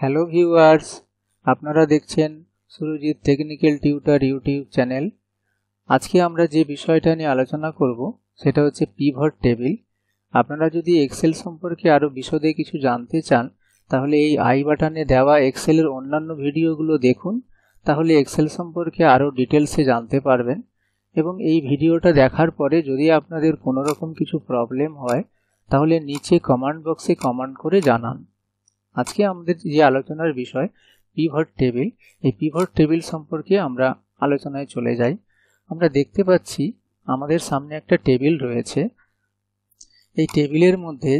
hello viewers আপনারা দেখছেন Surajit technical tutor YouTube channel আজকে আমরা যে বিষয়টা নিয়ে আলোচনা করব সেটা হচ্ছে পিভট টেবিল আপনারা যদি এক্সেল সম্পর্কে আরও বিশদে কিছু জানতে চান তাহলে এই আই বাটনে দেওয়া এক্সেলের অন্যান্য ভিডিওগুলো দেখুন তাহলে এক্সেল সম্পর্কে আরও ডিটেলসে জানতে পারবেন এবং এই ভিডিওটা দেখার পরে যদি আপনাদের কোনোরকম কিছু প্রবলেম হয় তাহলে নিচে কমান্ড বক্সে কমান্ড করে জানান আজকে আমাদের যে আলোচনার বিষয় পিভট টেবিল এই পিভট টেবিল সম্পর্কে আমরা আলোচনায় চলে যাই আমরা দেখতে পাচ্ছি আমাদের সামনে একটা টেবিল রয়েছে এই টেবিলের মধ্যে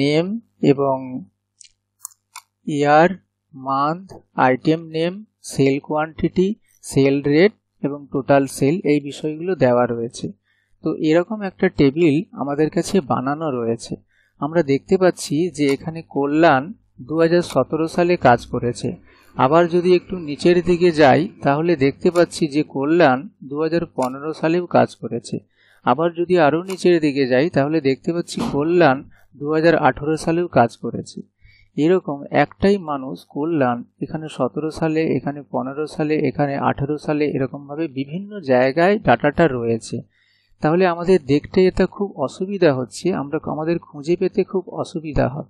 নেম এবং year month item name sale quantity sale rate এবং টোটাল সেল এই বিষয়গুলো দেওয়া রয়েছে তো এরকম একটা টেবিল আমাদের কাছে বানানো রয়েছে আমরা দেখতে পাচ্ছি যে এখানে কল্যাণ দু সালে কাজ করেছে আবার যদি একটু নিচের দিকে যাই তাহলে দেখতে পাচ্ছি যে কল্যাণ দু সালেও কাজ করেছে আবার যদি আরও নিচের দিকে যাই তাহলে দেখতে পাচ্ছি কল্যাণ দু সালেও কাজ করেছে এরকম একটাই মানুষ কল্যাণ এখানে সতেরো সালে এখানে পনেরো সালে এখানে আঠেরো সালে এরকমভাবে বিভিন্ন জায়গায় ডাটাটা রয়েছে তাহলে আমাদের দেখতে এটা খুব অসুবিধা হচ্ছে আমরা আমাদের খুঁজে পেতে খুব অসুবিধা হয়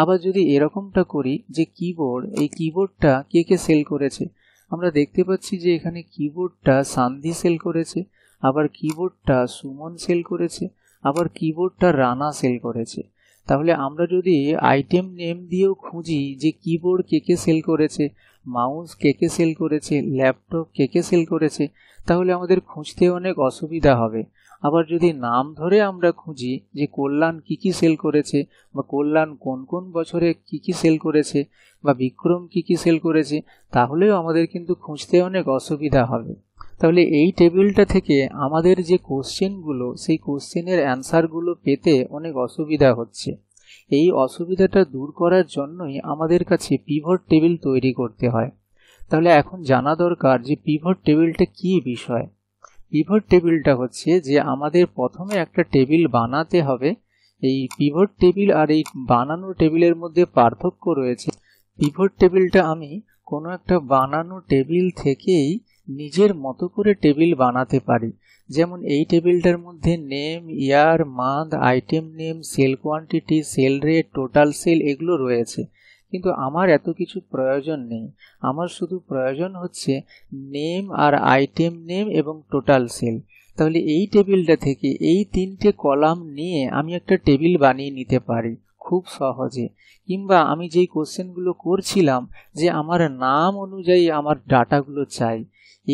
আবার যদি এরকমটা করি যে কিবোর্ড এই কিবোর্ডটা কে কে সেল করেছে আমরা দেখতে পাচ্ছি যে এখানে কিবোর্ডটা সান্ধি সেল করেছে আবার কিবোর্ডটা সুমন সেল করেছে আবার কিবোর্ডটা রানা সেল করেছে তাহলে আমরা যদি আইটেম নেম দিয়েও খুঁজি যে কিবোর্ড কে কে সেল করেছে মাউস কে কে সেল করেছে ল্যাপটপ কে কে সেল করেছে তাহলে আমাদের খুঁজতে অনেক অসুবিধা হবে আবার যদি নাম ধরে আমরা খুঁজি যে কল্যাণ কি কি সেল করেছে বা কল্যাণ কোন কোন বছরে কি কি সেল করেছে বা বিক্রম কি কি সেল করেছে তাহলেও আমাদের কিন্তু খুঁজতে অনেক অসুবিধা হবে তাহলে এই টেবিলটা থেকে আমাদের যে কোশ্চেনগুলো সেই কোশ্চেনের অ্যান্সারগুলো পেতে অনেক অসুবিধা হচ্ছে এই অসুবিধাটা দূর করার জন্যই আমাদের কাছে পিভট টেবিল তৈরি করতে হয় তাহলে এখন জানা দরকার যে পিভট টেবিলটা কি বিষয় পিভট টেবিলটা হচ্ছে যে আমাদের প্রথমে একটা টেবিল বানাতে হবে এই পিভট টেবিল আর এই বানানো টেবিলের মধ্যে পার্থক্য রয়েছে পিভট টেবিলটা আমি কোনো একটা বানানো টেবিল থেকেই নিজের মতো করে টেবিল বানাতে পারি যেমন এই টেবিলটার মধ্যে name year month item name sale quantity sale rate total sale এগুলো রয়েছে কিন্তু আমার এত কিছু প্রয়োজন নেই আমার শুধু প্রয়োজন হচ্ছে নেম আর আইটেম নেম এবং টোটাল সেল তাহলে এই টেবিলটা থেকে এই তিনটে কলাম নিয়ে আমি একটা টেবিল বানিয়ে নিতে পারি খুব সহজে কিংবা আমি যেই কোশ্চেনগুলো করছিলাম যে আমার নাম অনুযায়ী আমার ডাটাগুলো চাই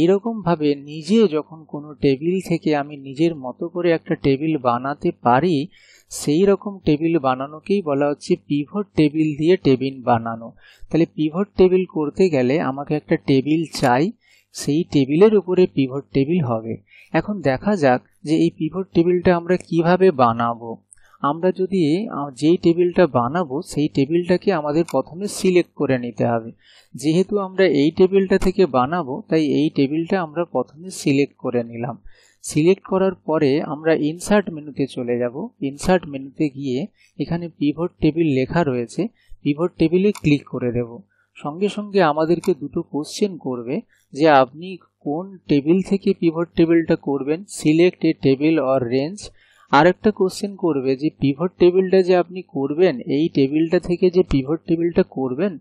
এরকমভাবে নিজে যখন কোনো টেবিল থেকে আমি নিজের মতো করে একটা টেবিল বানাতে পারি সেই রকম টেবিল বানানোকেই বলা হচ্ছে পিভট টেবিল দিয়ে টেবিল বানানো তাহলে পিভট টেবিল করতে গেলে আমাকে একটা টেবিল চাই সেই টেবিলের উপরে পিভট টেবিল হবে এখন দেখা যাক যে এই পিভট টেবিলটা আমরা কিভাবে বানাবো আমরা যদি যেই টেবিলটা বানাবো সেই টেবিলটাকে আমাদের প্রথমে সিলেক্ট করে নিতে হবে যেহেতু আমরা এই টেবিলটা থেকে বানাবো তাই এই টেবিলটা আমরা প্রথমে সিলেক্ট করে নিলাম সিলেক্ট করার পরে আমরা ইনসার্ট মেনুতে চলে যাব ইনসার্ট মেনুতে গিয়ে এখানে পিভট টেবিল লেখা রয়েছে পিভট টেবিলে ক্লিক করে দেব সঙ্গে সঙ্গে আমাদেরকে দুটো কোশ্চেন করবে যে আপনি কোন টেবিল থেকে পিভট টেবিলটা করবেন select a table or range আরেকটা কোশ্চেন করবে যে পিভট টেবিলটা যে আপনি করবেন এই টেবিলটা থেকে যে পিভট টেবিলটা করবেন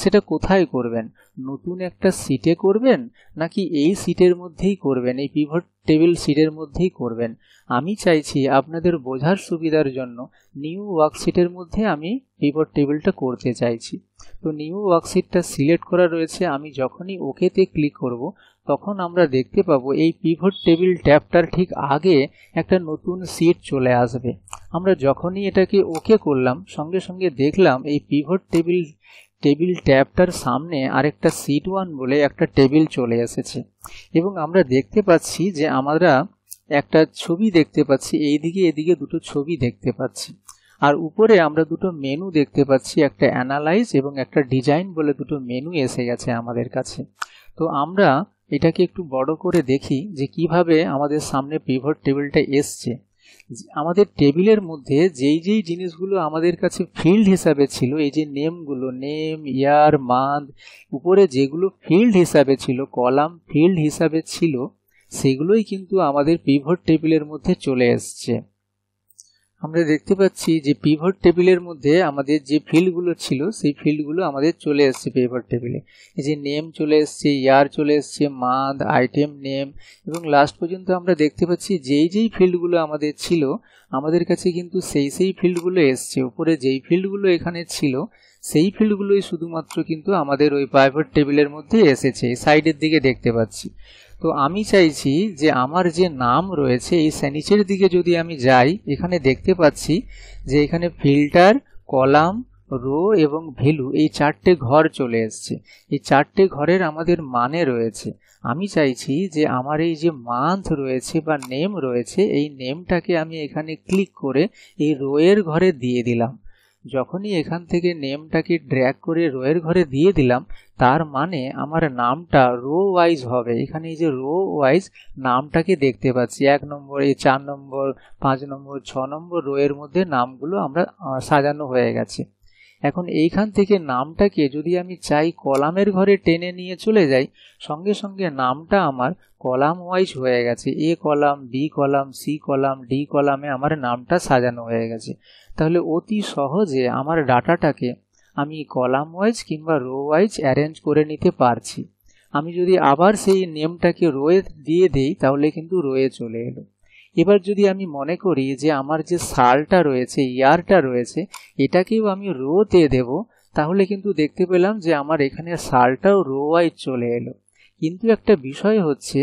সেটা কোথায় করবেন নতুন একটা সিটে করবেন নাকি এই সিটের মধ্যেই করবেন এই পিভট টেবিল সিটের মধ্যেই করবেন আমি চাইছি আপনাদের বোঝার সুবিধার জন্য নিউ ওয়ার্কশিটের মধ্যে আমি পিভট টেবিলটা করতে চাইছি তো নিউ ওয়ার্কশিটটা সিলেক্ট করা রয়েছে আমি যখনই ওকেতে ক্লিক করব তখন আমরা দেখতে পাবো এই পিভট টেবিল ট্যাবটার ঠিক আগে একটা নতুন সিট চলে আসবে আমরা যখনই এটাকে ওকে করলাম সঙ্গে সঙ্গে দেখলাম এই পিভট টেবিল টেবিল ট্যাবটার সামনে আরেকটা সিট ওয়ান বলে একটা টেবিল চলে এসেছে এবং আমরা দেখতে পাচ্ছি যে আমরা একটা ছবি দেখতে পাচ্ছি এইদিকে এদিকে দুটো ছবি দেখতে পাচ্ছি আর উপরে আমরা দুটো মেনু দেখতে পাচ্ছি একটা অ্যানালাইজ এবং একটা ডিজাইন বলে দুটো মেনু এসে গেছে আমাদের কাছে তো আমরা এটাকে একটু বড় করে দেখি যে কিভাবে আমাদের সামনে পিভট টেবিলটা এসছে আমাদের টেবিলের মধ্যে যেই যেই জিনিসগুলো আমাদের কাছে ফিল্ড হিসাবে ছিল এই যে নেমগুলো নেম ইয়ার মান্থ উপরে যেগুলো ফিল্ড হিসাবে ছিল কলাম ফিল্ড হিসাবে ছিল সেগুলোই কিন্তু আমাদের পিভট টেবিলের মধ্যে চলে এসছে আমরা দেখতে পাচ্ছি যে পিভট টেবিলের মধ্যে আমাদের যে ফিল্ডগুলো ছিল সেই ফিল্ডগুলো আমাদের চলে এসছে পিভট টেবিলে যে নেম চলে এসছে ইয়ার চলে এসছে মান্থ আইটেম নেম এবং লাস্ট পর্যন্ত আমরা দেখতে পাচ্ছি যেই যেই ফিল্ডগুলো আমাদের ছিল আমাদের কাছে কিন্তু সেই সেই ফিল্ডগুলো এসছে উপরে যেই ফিল্ডগুলো এখানে ছিল সেই ফিল্ডগুলোই শুধুমাত্র কিন্তু আমাদের ওই পাইভট টেবিলের মধ্যে এসেছে সাইডের দিকে দেখতে পাচ্ছি তো আমি চাইছি যে আমার যে নাম রয়েছে এই নিচের দিকে যদি আমি যাই এখানে দেখতে পাচ্ছি যে এখানে ফিল্টার কলাম রো এবং ভ্যালু এই চারটে ঘর চলে এসছে এই চারটে ঘরের আমাদের মানে রয়েছে আমি চাইছি যে আমার এই যে মান্থ রয়েছে বা নেম রয়েছে এই নেমটাকে আমি এখানে ক্লিক করে এই রোয়ের ঘরে দিয়ে দিলাম যখনই এখান থেকে নেমটাকে ড্র্যাগ করে রোয়ের ঘরে দিয়ে দিলাম তার মানে আমার নামটা রো ওয়াইজ হবে এখানে এই যে রো ওয়াইজ নামটাকে দেখতে পাচ্ছি এক নম্বর এই চার নম্বর পাঁচ নম্বর ছ নম্বর রোয়ের মধ্যে নামগুলো আমরা সাজানো হয়ে গেছে এখন এইখান থেকে নামটাকে যদি আমি চাই কলামের ঘরে টেনে নিয়ে চলে যাই সঙ্গে সঙ্গে নামটা আমার কলাম ওয়াইজ হয়ে গেছে A column B column C column D কলামে আমার নামটা সাজানো হয়ে গেছে তাহলে অতি সহজে আমার ডাটাটাকে আমি কলাম ওয়াইজ কিংবা রো ওয়াইজ অ্যারেঞ্জ করে নিতে পারছি আমি যদি আবার সেই নেমটাকে রোয়ে দিয়ে দেই তাহলে কিন্তু রোয়ে চলে এলো এবার যদি আমি মনে করি যে আমার যে সালটা রয়েছে ইয়ারটা রয়েছে এটাকেও আমি রো দিয়ে দেব তাহলে কিন্তু দেখতে পেলাম যে আমার এখানে সালটাও রো ওয়াইজ চলে এলো কিন্তু একটা বিষয় হচ্ছে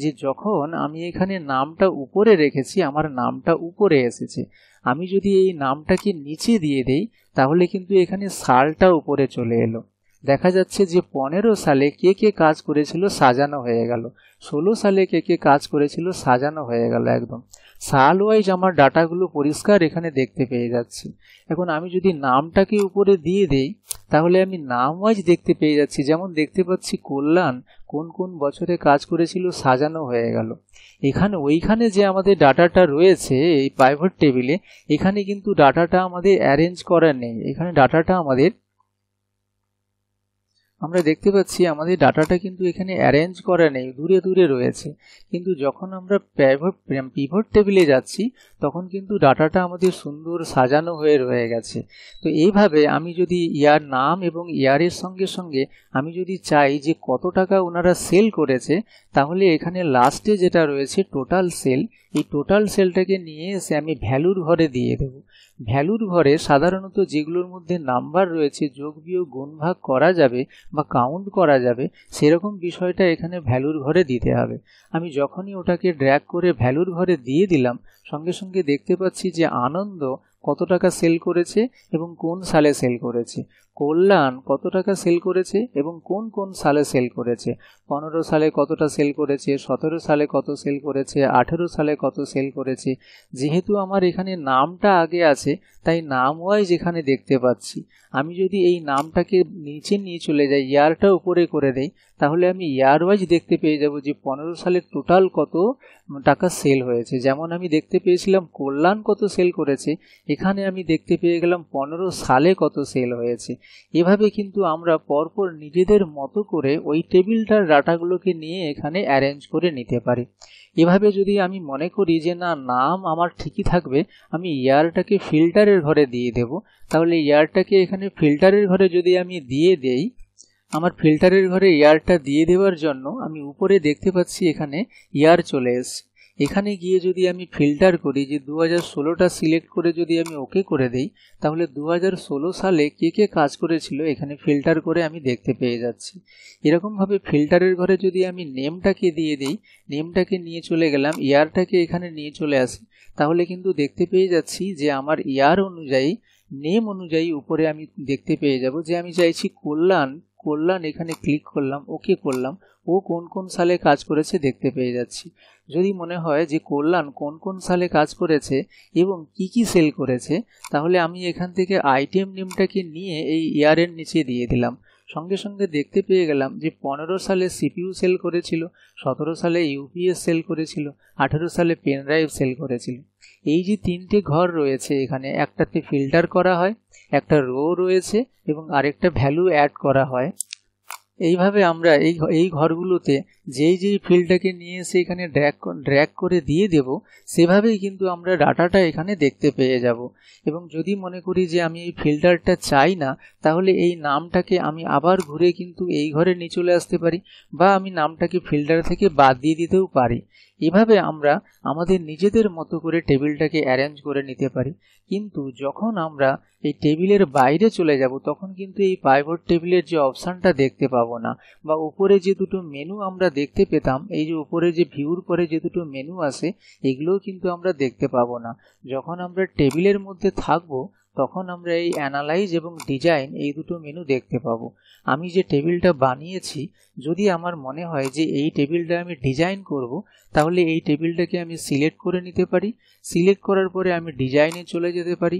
যে যখন আমি এখানে নামটা উপরে রেখেছি আমার নামটা উপরে এসেছে আমি যদি এই নামটাকে নিচে দিয়ে দেই তাহলে কিন্তু এখানে সালটা উপরে চলে এলো দেখা যাচ্ছে যে পনেরো সালে কে কে কাজ করেছিল সাজানো হয়ে গেল ষোলো সালে কে কে কাজ করেছিল সাজানো হয়ে গেল একদম সাল ওয়াইজ আমার ডাটাগুলো পরিষ্কার এখানে দেখতে পেয়ে যাচ্ছি এখন আমি যদি নামটাকে উপরে দিয়ে দেই তাহলে আমি নাম ওয়াইজ দেখতে পেয়ে যাচ্ছি যেমন দেখতে পাচ্ছি কল্যাণ কোন কোন বছরে কাজ করেছিল সাজানো হয়ে গেল এখানে ওইখানে যে আমাদের ডাটাটা রয়েছে এই প্রাইভেট টেবিলে এখানে কিন্তু ডাটাটা আমাদের অ্যারেঞ্জ করা নেই এখানে ডাটাটা আমাদের আমরা দেখতে পাচ্ছি আমাদের ডাটাটা কিন্তু এখানে অ্যারেঞ্জ করা নেই দূরে দূরে রয়েছে কিন্তু যখন আমরা পিভট টেবিলে যাচ্ছি তখন কিন্তু ডাটাটা আমাদের সুন্দর সাজানো হয়ে রয়ে গেছে তো এইভাবে আমি যদি ইয়ার নাম এবং ইয়ারের সঙ্গে সঙ্গে আমি যদি চাই যে কত টাকা ওনারা সেল করেছে তাহলে এখানে লাস্টে যেটা রয়েছে টোটাল সেল এই টোটাল সেলটাকে নিয়ে এসে আমি ভ্যালুর ঘরে দিয়ে দেবো ভ্যালুর ঘরে সাধারণত যেগুলোর মধ্যে নাম্বার রয়েছে যোগ বিয়োগ গুণভাগ করা যাবে বা কাউন্ট করা যাবে সেরকম বিষয়টা এখানে ভ্যালুর ঘরে দিতে হবে আমি যখনই ওটাকে ড্র্যাগ করে ভ্যালুর ঘরে দিয়ে দিলাম সঙ্গে সঙ্গে দেখতে পাচ্ছি যে আনন্দ কত টাকা সেল করেছে এবং কোন সালে সেল করেছে কল্যাণ কত টাকা সেল করেছে এবং কোন কোন সালে সেল করেছে পনেরো সালে কতটা সেল করেছে সতেরো সালে কত সেল করেছে আঠেরো সালে কত সেল করেছে যেহেতু আমার এখানে নামটা আগে আছে তাই নাম ওয়াইজ এখানে দেখতে পাচ্ছি আমি যদি এই নামটাকে নিচে নিয়ে চলে যাই ইয়ারটা উপরে করে দেই তাহলে আমি ইয়ার ওয়াইজ দেখতে পেয়ে যাব যে পনেরো সালের টোটাল কত টাকা সেল হয়েছে যেমন আমি দেখতে পেয়েছিলাম কল্যাণ কত সেল করেছে এখানে আমি দেখতে পেয়ে গেলাম পনেরো সালে কত সেল হয়েছে এভাবে কিন্তু আমরা পরপর নিজেদের মতো করে ওই টেবিলটার ডাটাগুলোকে নিয়ে এখানে অ্যারেঞ্জ করে নিতে পারি এভাবে যদি আমি মনে করি যে না নাম আমার ঠিকই থাকবে আমি ইয়ারটাকে ফিল্টারের ঘরে দিয়ে দেব তাহলে ইয়ারটাকে এখানে ফিল্টারের ঘরে যদি আমি দিয়ে দেই আমার ফিল্টারের ঘরে ইয়ারটা দিয়ে দেওয়ার জন্য আমি উপরে দেখতে পাচ্ছি এখানে ইয়ার চলে এসছে এখানে গিয়ে যদি আমি ফিল্টার করি যে দু হাজার ষোলোটা সিলেক্ট করে যদি আমি ওকে করে দেই তাহলে দু হাজার ষোলো সালে কে কে কাজ করেছিল এখানে ফিল্টার করে আমি দেখতে পেয়ে যাচ্ছি এরকমভাবে ফিল্টারের ঘরে যদি আমি নেমটাকে দিয়ে দিই নেমটাকে নিয়ে চলে গেলাম ইয়ারটাকে এখানে নিয়ে চলে আসি তাহলে কিন্তু দেখতে পেয়ে যাচ্ছি যে আমার ইয়ার অনুযায়ী নেম অনুযায়ী উপরে আমি দেখতে পেয়ে যাব যে আমি চাইছি কল্যাণ কল্যাণ এখানে ক্লিক করলাম ওকে করলাম ও কোন কোন সালে কাজ করেছে দেখতে পেয়ে যাচ্ছি যদি মনে হয় যে কল্যাণ কোন কোন সালে কাজ করেছে এবং কি কি সেল করেছে তাহলে আমি এখান থেকে আইটেম নেমটাকে নিয়ে এই ইয়ারের নিচে দিয়ে দিলাম সঙ্গে সঙ্গে দেখতে পেয়ে গেলাম যে পনেরো সালে সিপিইউ সেল করেছিল সতেরো সালে ইউপিএস সেল করেছিল আঠেরো সালে পেনড্রাইভ সেল করেছিল এই যে তিনটে ঘর রয়েছে এখানে একটাতে ফিল্টার করা হয় একটা রো রয়েছে এবং আরেকটা ভ্যালু অ্যাড করা হয় এইভাবে আমরা এই এই ঘরগুলোতে যেই যেই ফিল্ডটাকে নিয়ে এসে এখানে ড্র্যাক ড্র্যাক করে দিয়ে দেব সেভাবেই কিন্তু আমরা ডাটাটা এখানে দেখতে পেয়ে যাব এবং যদি মনে করি যে আমি এই ফিল্টারটা চাই না তাহলে এই নামটাকে আমি আবার ঘুরে কিন্তু এই ঘরে নিয়ে চলে আসতে পারি বা আমি নামটাকে ফিল্টার থেকে বাদ দিয়ে দিতেও পারি এভাবে আমরা আমাদের নিজেদের মতো করে টেবিলটাকে অ্যারেঞ্জ করে নিতে পারি কিন্তু যখন আমরা এই টেবিলের বাইরে চলে যাব তখন কিন্তু এই পাইভট টেবিলের যে অপশানটা দেখতে পাবো না বা উপরে যে দুটো মেনু আমরা দেখতে পেতাম এই যে উপরে যে ভিউর পরে যে দুটো মেনু আছে এগুলোও কিন্তু আমরা দেখতে পাবো না যখন আমরা টেবিলের মধ্যে থাকবো তখন আমরা এই অ্যানালাইজ এবং ডিজাইন এই দুটো মেনু দেখতে পাবো আমি যে টেবিলটা বানিয়েছি যদি আমার মনে হয় যে এই টেবিলটা আমি ডিজাইন করব তাহলে এই টেবিলটাকে আমি সিলেক্ট করে নিতে পারি সিলেক্ট করার পরে আমি ডিজাইনে চলে যেতে পারি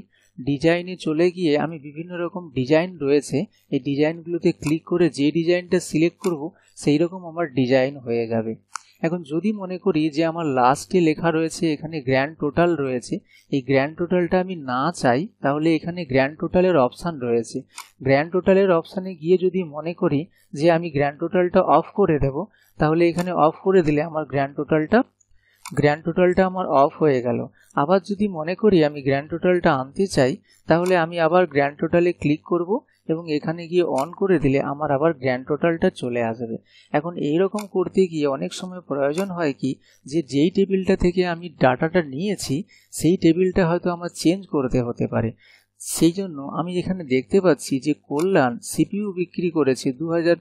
ডিজাইনে চলে গিয়ে আমি বিভিন্ন রকম ডিজাইন রয়েছে এই ডিজাইনগুলোতে ক্লিক করে যে ডিজাইনটা সিলেক্ট করব সেই রকম আমার ডিজাইন হয়ে যাবে এখন যদি মনে করি যে আমার লাস্টে লেখা রয়েছে এখানে গ্র্যান্ড টোটাল রয়েছে এই গ্র্যান্ড টোটালটা আমি না চাই তাহলে এখানে গ্র্যান্ড টোটালের অপশান রয়েছে গ্র্যান্ড টোটালের অপশানে গিয়ে যদি মনে করি যে আমি গ্র্যান্ড টোটালটা অফ করে দেব তাহলে এখানে অফ করে দিলে আমার গ্র্যান্ড টোটালটা গ্র্যান্ড টোটালটা আমার অফ হয়ে গেল আবার যদি মনে করি আমি গ্র্যান্ড টোটালটা আনতে চাই তাহলে আমি আবার গ্র্যান্ড টোটালে ক্লিক করব এবং এখানে গিয়ে অন করে দিলে আমার আবার গ্র্যান্ড টোটালটা চলে আসবে এখন এইরকম করতে গিয়ে অনেক সময় প্রয়োজন হয় কি যে যেই টেবিলটা থেকে আমি ডাটাটা নিয়েছি সেই টেবিলটা হয়তো আমার চেঞ্জ করতে হতে পারে সেই জন্য আমি এখানে দেখতে পাচ্ছি যে কল্যাণ সিপিউ বিক্রি করেছে দু হাজার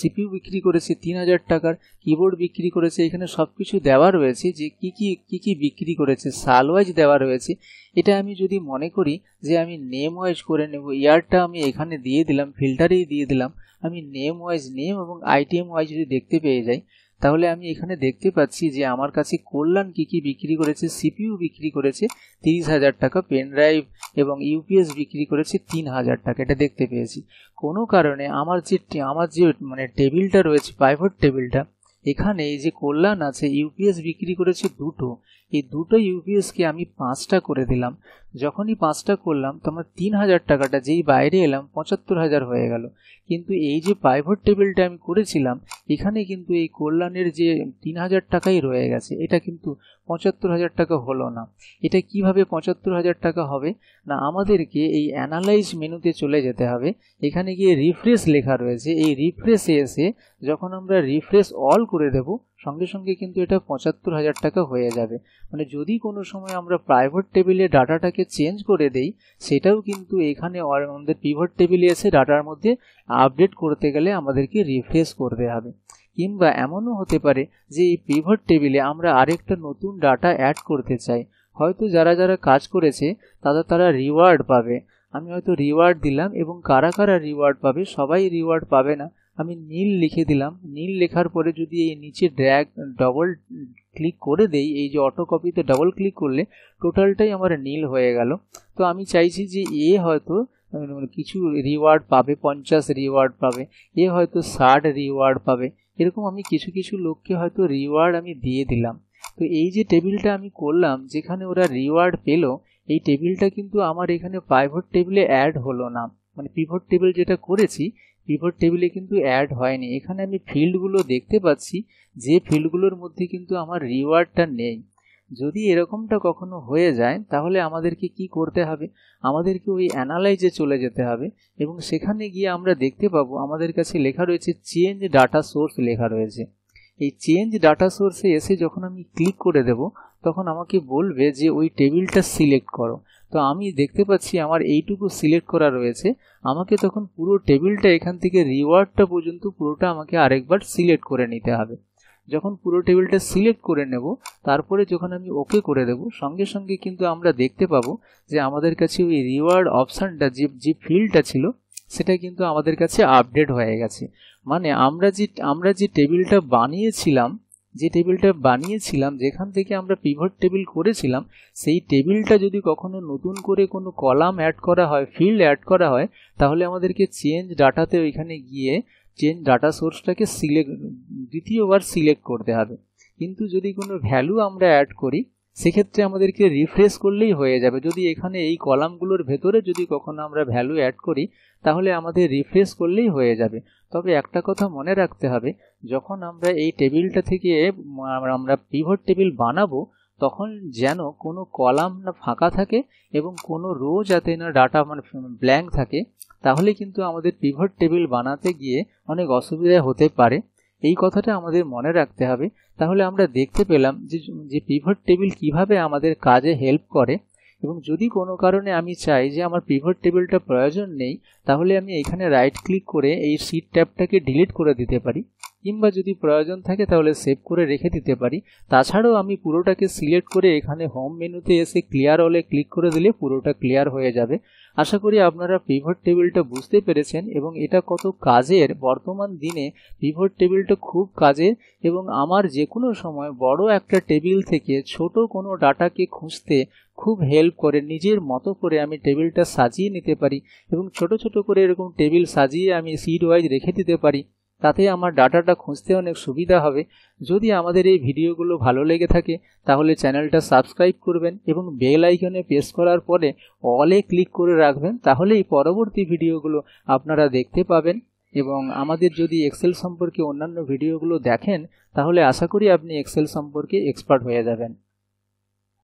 সিপিউ বিক্রি করেছে তিন হাজার টাকার কিবোর্ড বিক্রি করেছে এখানে সব কিছু দেওয়া রয়েছে যে কি কি কি কি বিক্রি করেছে সাল ওয়াইজ দেওয়া রয়েছে এটা আমি যদি মনে করি যে আমি নেম ওয়াইজ করে নেব ইয়ারটা আমি এখানে দিয়ে দিলাম ফিল্টারেই দিয়ে দিলাম আমি নেম ওয়াইজ নেম এবং আইটিএম ওয়াইজ যদি দেখতে পেয়ে যাই তাহলে আমি এখানে দেখতে পাচ্ছি যে আমার কাছে কল্যাণ কী কী বিক্রি করেছে সিপিইউ বিক্রি করেছে তিরিশ হাজার টাকা পেন ড্রাইভ এবং ইউপিএস বিক্রি করেছে তিন হাজার টাকা এটা দেখতে পেয়েছি কোনো কারণে আমার যে আমার যে মানে টেবিলটা রয়েছে প্রাইভেট টেবিলটা এখানে যে কল্যাণ আছে ইউপিএস বিক্রি করেছে দুটো এই দুটো ইউপিএসকে আমি পাঁচটা করে দিলাম যখনই পাঁচটা করলাম তো আমার তিন হাজার টাকাটা যেই বাইরে এলাম পঁচাত্তর হাজার হয়ে গেল কিন্তু এই যে প্রাইভেট টেবিলটা আমি করেছিলাম এখানে কিন্তু এই কল্যাণের যে তিন হাজার টাকাই রয়ে গেছে এটা কিন্তু পঁচাত্তর হাজার টাকা হলো না এটা কিভাবে পঁচাত্তর হাজার টাকা হবে না আমাদেরকে এই অ্যানালাইজ মেনুতে চলে যেতে হবে এখানে গিয়ে রিফ্রেশ লেখা রয়েছে এই রিফ্রেশে এসে যখন আমরা রিফ্রেশ অল করে দেবো সঙ্গে সঙ্গে কিন্তু এটা পঁচাত্তর হাজার টাকা হয়ে যাবে মানে যদি কোনো সময় আমরা প্রাইভেট টেবিলে ডাটাটাকে চেঞ্জ করে দেই সেটাও কিন্তু এখানে আমাদের পিভট টেবিলে এসে ডাটার মধ্যে আপডেট করতে গেলে আমাদেরকে রিফ্রেশ করতে হবে কিংবা এমনও হতে পারে যে এই পিভট টেবিলে আমরা আরেকটা নতুন ডাটা অ্যাড করতে চাই হয়তো যারা যারা কাজ করেছে তারা তারা রিওয়ার্ড পাবে আমি হয়তো রিওয়ার্ড দিলাম এবং কারা কারা রিওয়ার্ড পাবে সবাই রিওয়ার্ড পাবে না আমি নীল লিখে দিলাম নীল লেখার পরে যদি এই নিচে ড্র্যাগ ডবল ক্লিক করে দেই এই যে অটো কপিতে ডবল ক্লিক করলে টোটালটাই আমার নীল হয়ে গেল তো আমি চাইছি যে এ হয়তো মানে কিছু রিওয়ার্ড পাবে পঞ্চাশ রিওয়ার্ড পাবে এ হয়তো ষাট রিওয়ার্ড পাবে এরকম আমি কিছু কিছু লোককে হয়তো রিওয়ার্ড আমি দিয়ে দিলাম তো এই যে টেবিলটা আমি করলাম যেখানে ওরা রিওয়ার্ড পেল এই টেবিলটা কিন্তু আমার এখানে প্রাইভেট টেবিলে অ্যাড হলো না মানে পিভট টেবিল যেটা করেছি পিভট টেবিলে কিন্তু অ্যাড হয়নি এখানে আমি ফিল্ডগুলো দেখতে পাচ্ছি যে ফিল্ডগুলোর মধ্যে কিন্তু আমার রিওয়ার্ডটা নেই যদি এরকমটা কখনো হয়ে যায় তাহলে আমাদেরকে কি করতে হবে আমাদেরকে ওই অ্যানালাইজে চলে যেতে হবে এবং সেখানে গিয়ে আমরা দেখতে পাবো আমাদের কাছে লেখা রয়েছে চেঞ্জ ডাটা সোর্স লেখা রয়েছে এই চেঞ্জ ডাটা সোর্সে এসে যখন আমি ক্লিক করে দেব তখন আমাকে বলবে যে ওই টেবিলটা সিলেক্ট করো তো আমি দেখতে পাচ্ছি আমার এইটুকু সিলেক্ট করা রয়েছে আমাকে তখন পুরো টেবিলটা এখান থেকে রিওয়ার্ডটা পর্যন্ত পুরোটা আমাকে আরেকবার সিলেক্ট করে নিতে হবে যখন পুরো টেবিলটা সিলেক্ট করে নেব তারপরে যখন আমি ওকে করে দেব সঙ্গে সঙ্গে কিন্তু আমরা দেখতে পাবো যে আমাদের কাছে ওই রিওয়ার্ড অপশানটা যে যে ফিল্ডটা ছিল সেটা কিন্তু আমাদের কাছে আপডেট হয়ে গেছে মানে আমরা যে আমরা যে টেবিলটা বানিয়েছিলাম যে টেবিলটা বানিয়েছিলাম যেখান থেকে আমরা পিভট টেবিল করেছিলাম সেই টেবিলটা যদি কখনো নতুন করে কোনো কলাম অ্যাড করা হয় ফিল্ড অ্যাড করা হয় তাহলে আমাদেরকে চেঞ্জ ডাটাতে ওইখানে গিয়ে চেঞ্জ ডাটা সোর্সটাকে সিলেক্ট দ্বিতীয়বার সিলেক্ট করতে হবে কিন্তু যদি কোনো ভ্যালু আমরা অ্যাড করি সেক্ষেত্রে আমাদেরকে রিফ্রেশ করলেই হয়ে যাবে যদি এখানে এই কলামগুলোর ভেতরে যদি কখনো আমরা ভ্যালু অ্যাড করি তাহলে আমাদের রিফ্রেশ করলেই হয়ে যাবে তবে একটা কথা মনে রাখতে হবে যখন আমরা এই টেবিলটা থেকে আমরা পিভট টেবিল বানাবো তখন যেন কোনো কলাম না ফাঁকা থাকে এবং কোনো রো যাতে না ডাটা মানে ব্ল্যাঙ্ক থাকে তাহলে কিন্তু আমাদের পিভট টেবিল বানাতে গিয়ে অনেক অসুবিধা হতে পারে এই কথাটা আমাদের মনে রাখতে হবে তাহলে আমরা দেখতে পেলাম যে যে পিভট টেবিল কিভাবে আমাদের কাজে হেল্প করে এবং যদি কোনো কারণে আমি চাই যে আমার পিভট টেবিলটা প্রয়োজন নেই তাহলে আমি এখানে রাইট ক্লিক করে এই সিট ট্যাবটাকে ডিলিট করে দিতে পারি কিংবা যদি প্রয়োজন থাকে তাহলে সেভ করে রেখে দিতে পারি তাছাড়াও আমি পুরোটাকে সিলেক্ট করে এখানে হোম মেনুতে এসে ক্লিয়ার অলে ক্লিক করে দিলে পুরোটা ক্লিয়ার হয়ে যাবে আশা করি আপনারা পিভট টেবিলটা বুঝতে পেরেছেন এবং এটা কত কাজের বর্তমান দিনে পিভট টেবিলটা খুব কাজের এবং আমার যে কোনো সময় বড় একটা টেবিল থেকে ছোট কোনো ডাটাকে খুঁজতে খুব হেল্প করে নিজের মতো করে আমি টেবিলটা সাজিয়ে নিতে পারি এবং ছোট ছোট করে এরকম টেবিল সাজিয়ে আমি সিট ওয়াইজ রেখে দিতে পারি তাতে আমার ডাটাটা খুঁজতে অনেক সুবিধা হবে যদি আমাদের এই ভিডিওগুলো ভালো লেগে থাকে তাহলে চ্যানেলটা সাবস্ক্রাইব করবেন এবং বেল আইকনে প্রেস করার পরে অলে ক্লিক করে রাখবেন তাহলেই পরবর্তী ভিডিওগুলো আপনারা দেখতে পাবেন এবং আমাদের যদি এক্সেল সম্পর্কে অন্যান্য ভিডিওগুলো দেখেন তাহলে আশা করি আপনি এক্সেল সম্পর্কে এক্সপার্ট হয়ে যাবেন